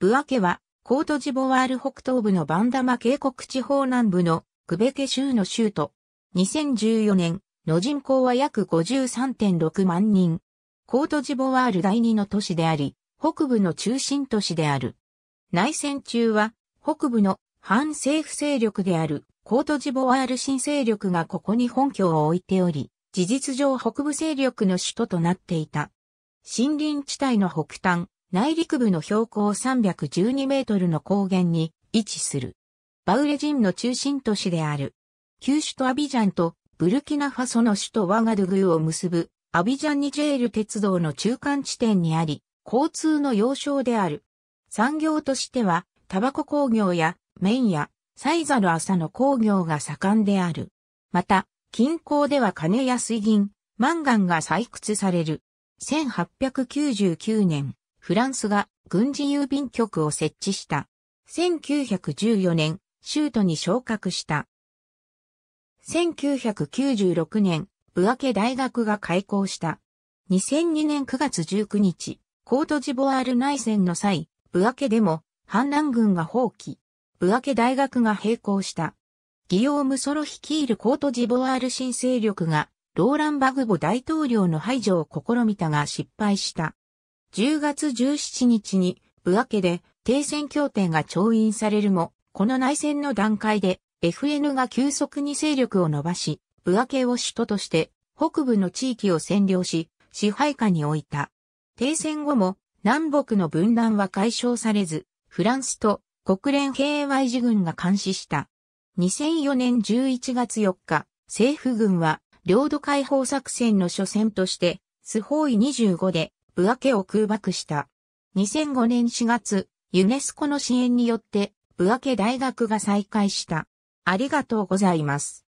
ブアケは、コートジボワール北東部のバンダマ渓谷地方南部のクベケ州の州都。2014年の人口は約53.6万人。コートジボワール第二の都市であり、北部の中心都市である。内戦中は、北部の反政府勢力であるコートジボワール新勢力がここに本拠を置いており、事実上北部勢力の首都となっていた。森林地帯の北端、内陸部の標高312メートルの高原に位置する。バウレジンの中心都市である。旧首都アビジャンとブルキナファソの首都ワガドゥグを結ぶアビジャンニジェール鉄道の中間地点にあり、交通の要衝である。産業としては、タバコ工業や麺やサイザル朝の工業が盛んである。また、近郊では金や水銀、マンガンが採掘される。1899年、フランスが軍事郵便局を設置した。1914年、州都に昇格した。1996年、ブアケ大学が開校した。2002年9月19日、コートジボワール内戦の際、ブアケでも反乱軍が放棄。ブアケ大学が閉校した。ギオーム・ソロ率いるコートジボワール新勢力が、ローラン・バグボ大統領の排除を試みたが失敗した。10月17日に、部分けで停戦協定が調印されるも、この内戦の段階で FN が急速に勢力を伸ばし、部分けを首都として北部の地域を占領し、支配下に置いた。停戦後も南北の分断は解消されず、フランスと国連平和維持軍が監視した。2004年11月4日、政府軍は領土解放作戦の初戦として、スホーイ25でブアケを空爆した。2005年4月、ユネスコの支援によって、ブアケ大学が再開した。ありがとうございます。